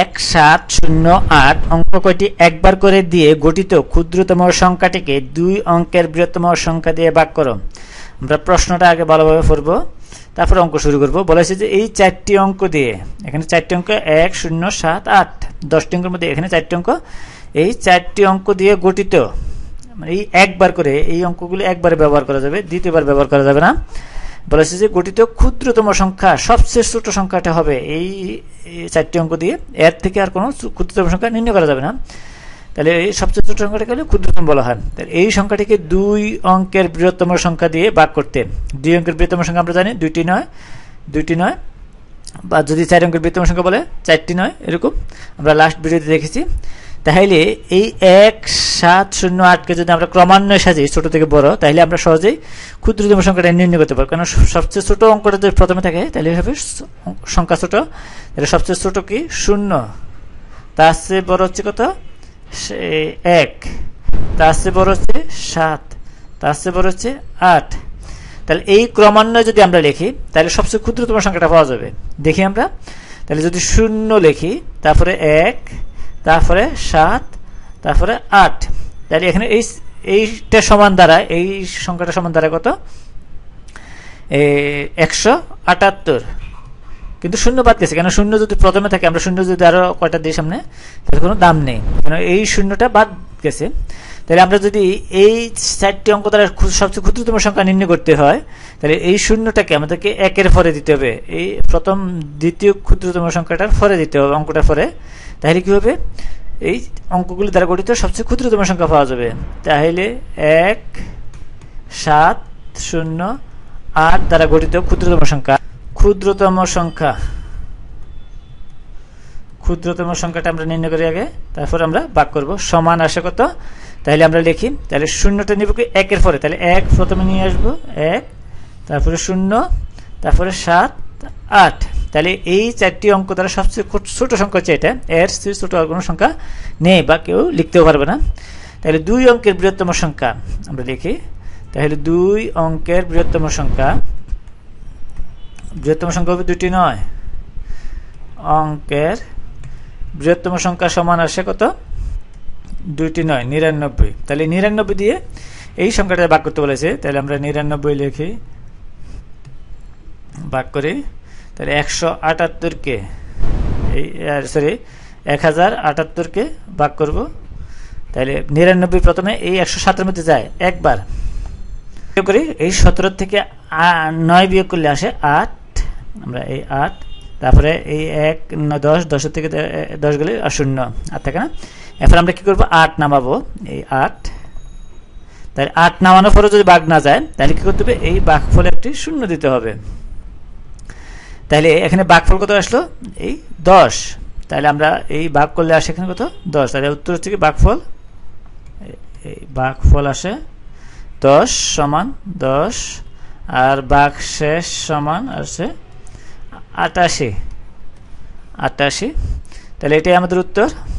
এক সাত শূন্য আট অঙ্ক কয়টি একবার করে দিয়ে গঠিত ক্ষুদ্রতম সংখ্যাটিকে দুই অঙ্কের বৃহত্তম সংখ্যা দিয়ে ভাগ করো আমরা প্রশ্নটা আগে ভালোভাবে পড়ব তারপর অঙ্ক শুরু করব বলেছে যে এই চারটি অঙ্ক দিয়ে এখানে চারটি অঙ্ক এক শূন্য সাত আট দশটি অঙ্কের মধ্যে এখানে চারটি অঙ্ক এই চারটি অঙ্ক দিয়ে গঠিত মানে এই একবার করে এই অঙ্কগুলি একবারে ব্যবহার করা যাবে দ্বিতীয়বার ব্যবহার করা যাবে না বলেছে যে গঠিত ক্ষুদ্রতম সংখ্যা সবচেয়ে ছোট সংখ্যাটা হবে এই চারটি অঙ্ক দিয়ে এর থেকে আর কোনো ক্ষুদ্রতম সংখ্যা নির্ণয় করা যাবে না তাহলে এই সবচেয়ে ছোট সংখ্যাটাকে হলে ক্ষুদ্রতম বলা হয় তাহলে এই সংখ্যাটিকে দুই অঙ্কের বৃহত্তম সংখ্যা দিয়ে ভাগ করতে দুই অঙ্কের বৃহত্তম সংখ্যা আমরা জানি দুইটি নয় দুইটি নয় বা যদি চার অঙ্কের বৃহত্তম সংখ্যা বলে চারটি নয় এরকম আমরা লাস্ট ভিডিওতে দেখেছি তাহলে এই এক সাত শূন্য আটকে যদি আমরা ক্রমান্বয়ে সাজি ছোট থেকে বড় তাহলে আমরা সহজেই ক্ষুদ্রতম সংখ্যাটা নির্ণয় করতে পারবো কারণ সবচেয়ে ছোট অঙ্কটা যদি প্রথমে থাকে তাহলে হবে সংখ্যা ছোট তাহলে সবচেয়ে ছোট কি শূন্য তার চেয়ে বড় হচ্ছে কত এক তার চেয়ে বড় হচ্ছে সাত তার চেয়ে বড় হচ্ছে আট তাহলে এই ক্রমান্বয়ে যদি আমরা লিখি তাহলে সবচেয়ে ক্ষুদ্রতম সংখ্যাটা পাওয়া যাবে দেখি আমরা তাহলে যদি শূন্য লিখি তারপরে এক তারপরে সাত তারপরে আট তাহলে এখানে এই এইটা সমান দ্বারা এই সংখ্যাটা সমান দ্বারা কত একশো আটাত্তর কিন্তু শূন্য বাদ গেছে কেন শূন্য যদি প্রথমে থাকে আমরা শূন্য যদি আরও কয়টা দিই সামনে তাহলে কোনো দাম নেই কেন এই শূন্যটা বাদ গেছে তাহলে আমরা যদি এই চারটি অঙ্ক দ্বারা সবচেয়ে ক্ষুদ্রতম সংখ্যা নির্ণয় করতে হয় তাহলে এই শূন্যটাকে আমাদেরকে একের ফরে দিতে হবে এই প্রথম দ্বিতীয় ক্ষুদ্রতম সংখ্যাটার ফরে দিতে হবে অঙ্কটার ফরে তাহলে কি হবে এই অঙ্কগুলি দ্বারা গঠিত সবচেয়ে ক্ষুদ্রতম সংখ্যা পাওয়া যাবে তাহলে এক সাত শূন্য আট দ্বারা গঠিত ক্ষুদ্রতম সংখ্যা ক্ষুদ্রতম সংখ্যা ক্ষুদ্রতম সংখ্যাটা আমরা নির্ণয় করি আগে তারপর আমরা বাক করব সমান আসে কত তাহলে আমরা লিখি তাহলে শূন্যটা নিব কি একের পরে তাহলে এক প্রথমে নিয়ে আসবো এক তারপরে শূন্য তারপরে সাত আট তাহলে এই চারটি অঙ্ক দ্বারা সবচেয়ে ছোট সংখ্যা হচ্ছে এটা এর চেয়ে ছোট আর কোনো সংখ্যা নেই বা কেউ লিখতেও পারবে না তাহলে দুই অঙ্কের বৃহত্তম সংখ্যা আমরা লিখি তাহলে দুই অঙ্কের বৃহত্তম সংখ্যা বৃহত্তম সংখ্যা হবে দুটি নয় অঙ্কের বৃহত্তম সংখ্যা সমান আসে কত দুইটি নয় নিরানব্বই তাহলে নিরানব্বই দিয়ে এই সংখ্যাটা ভাগ করতে বলেছে তাহলে আমরা নিরানব্বই লিখি ভাগ করি তাহলে একশো আটাত্তরকে এই সরি এক হাজার আটাত্তরকে ভাগ করব তাহলে নিরানব্বই প্রথমে এই একশো সাতের মধ্যে যায় একবার করি এই সতেরো থেকে নয় বিয়োগ করলে আসে আট আমরা এই আট তারপরে এই এক দশ দশের থেকে দশ গেলে আর শূন্য আর থাকে না এরপর আমরা কি করবো আট নামাবো এই আট তাহলে আট নামানোর পরে যদি বাঘ না যায় তাহলে কি করতে হবে এই বাঘ ফল একটি শূন্য দিতে হবে তাহলে এখানে বাঘ ফল কত আসলো এই দশ তাহলে আমরা এই বাঘ করলে আসে এখানে কত দশ তাহলে উত্তর থেকে ফল এই বাঘ ফল আসে দশ সমান দশ আর বাঘ শেষ সমান আসে আটাশি আটাশি তাহলে এটাই আমাদের উত্তর